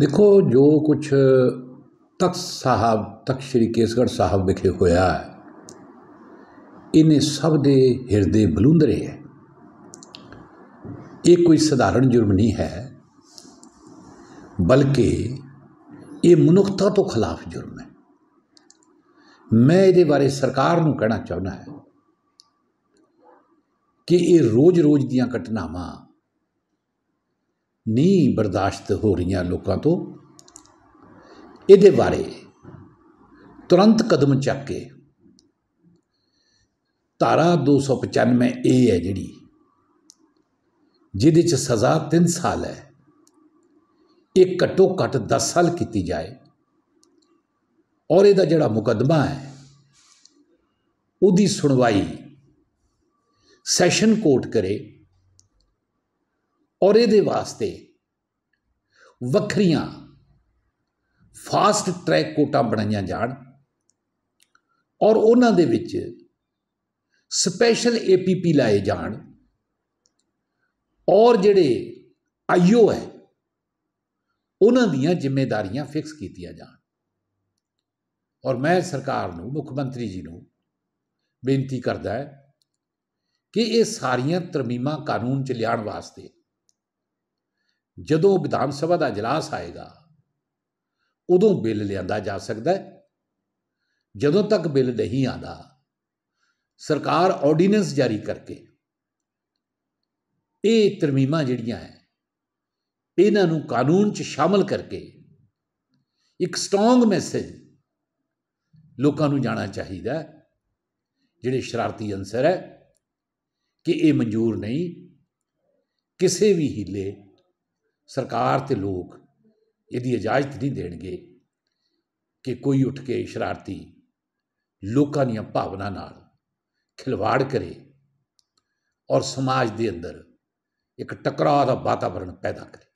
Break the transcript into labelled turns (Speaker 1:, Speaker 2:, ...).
Speaker 1: ਦੇਖੋ ਜੋ ਕੁਝ ਤਖਤ ਸਾਹਿਬ ਤਖਤ ਸ੍ਰੀ ਕੇਸਗੜ੍ਹ ਸਾਹਿਬ ਵਿਖੇ ਹੋਇਆ ਹੈ ਇਹਨੇ ਸਭ ਦੇ ਹਿਰਦੇ ਬਲੁੰਦਰੇ ਹੈ ਇਹ ਕੋਈ ਸਧਾਰਨ ਜੁਰਮ ਨਹੀਂ ਹੈ ਬਲਕਿ ਇਹ ਮਨੁੱਖਤਾ ਤੋਂ ਖਿਲਾਫ ਜੁਰਮ ਹੈ ਮੈਂ ਇਹਦੇ ਬਾਰੇ ਸਰਕਾਰ ਨੂੰ ਕਹਿਣਾ ਚਾਹੁੰਦਾ ਹਾਂ ਕਿ ਇਹ ਰੋਜ਼-ਰੋਜ਼ ਦੀਆਂ ਘਟਨਾਵਾਂ ਨਹੀਂ ਬਰਦਾਸ਼ਤ ਹੋ ਰਹੀਆਂ ਲੋਕਾਂ ਤੋਂ ਇਹਦੇ ਬਾਰੇ ਤੁਰੰਤ ਕਦਮ ਚੱਕ ਕੇ ਧਾਰਾ 295 ਏ ਹੈ ਜਿਹੜੀ ਜਿਹਦੇ ਚ ਸਜ਼ਾ 3 ਸਾਲ ਹੈ ਇਹ ਘੱਟੋ ਘੱਟ 10 ਸਾਲ ਕੀਤੀ ਜਾਏ ਔਰ ਇਹਦਾ ਜਿਹੜਾ ਮੁਕਦਮਾ ਹੈ ਉਹਦੀ ਸੁਣਵਾਈ ਸੈਸ਼ਨ ਕੋਰਟ ਕਰੇ ਔਰ ਇਹਦੇ ਵਾਸਤੇ ਵੱਖਰੀਆਂ ਫਾਸਟ ਟਰੈਕ ਕੋਟਾ ਬਣਾਈਆਂ ਜਾਣ ਔਰ ਉਹਨਾਂ ਦੇ ਵਿੱਚ ਸਪੈਸ਼ਲ ਏਪੀਪੀ ਲਾਏ ਜਾਣ ਔਰ ਜਿਹੜੇ ਆਈਓ ਹੈ ਉਹਨਾਂ ਦੀਆਂ ਜ਼ਿੰਮੇਵਾਰੀਆਂ ਫਿਕਸ ਕੀਤੀਆਂ ਜਾਣ ਔਰ ਮੈਂ ਸਰਕਾਰ ਨੂੰ ਮੁੱਖ ਮੰਤਰੀ ਜੀ ਨੂੰ ਬੇਨਤੀ ਕਰਦਾ ਹੈ ਕਿ ਇਹ ਸਾਰੀਆਂ ਤਰਮੀਮਾਂ ਕਾਨੂੰਨ ਚ ਲਿਆਉਣ ਵਾਸਤੇ ਜਦੋਂ ਵਿਧਾਨ ਸਭਾ ਦਾ اجلاس ਆਏਗਾ ਉਦੋਂ ਬਿੱਲ ਲਿਆਂਦਾ ਜਾ ਸਕਦਾ ਹੈ ਜਦੋਂ ਤੱਕ ਬਿੱਲ ਨਹੀਂ ਆਦਾ ਸਰਕਾਰ ਆਰਡੀਨੈਂਸ ਜਾਰੀ ਕਰਕੇ ਇਹ ਤਰਮੀਮਾਂ ਜਿਹੜੀਆਂ ਹੈ ਇਹਨਾਂ ਨੂੰ ਕਾਨੂੰਨ 'ਚ ਸ਼ਾਮਲ ਕਰਕੇ ਇੱਕ ਸਟਰੋਂਗ ਮੈਸੇਜ ਲੋਕਾਂ ਨੂੰ ਜਾਣਾ ਚਾਹੀਦਾ ਹੈ ਜਿਹੜੇ ਸ਼ਰਾਰਤੀ ਅੰਸਰ ਹੈ ਕਿ ਇਹ ਮਨਜ਼ੂਰ ਨਹੀਂ ਕਿਸੇ ਵੀ ਹਿੱਲੇ ਸਰਕਾਰ ਤੇ ਲੋਕ ਇਹਦੀ ਇਜਾਜ਼ਤ ਨਹੀਂ ਦੇਣਗੇ ਕਿ ਕੋਈ ਉੱਠ ਕੇ ਸ਼ਰਾਰਤੀ ਲੋਕਾਂ ਦੀਆਂ ਭਾਵਨਾ ਨਾਲ ਖਿਲਵਾੜ ਕਰੇ ਔਰ ਸਮਾਜ ਦੇ ਅੰਦਰ ਇੱਕ ਟਕਰਾਅ ਦਾ ਵਾਤਾਵਰਣ ਪੈਦਾ ਕਰੇ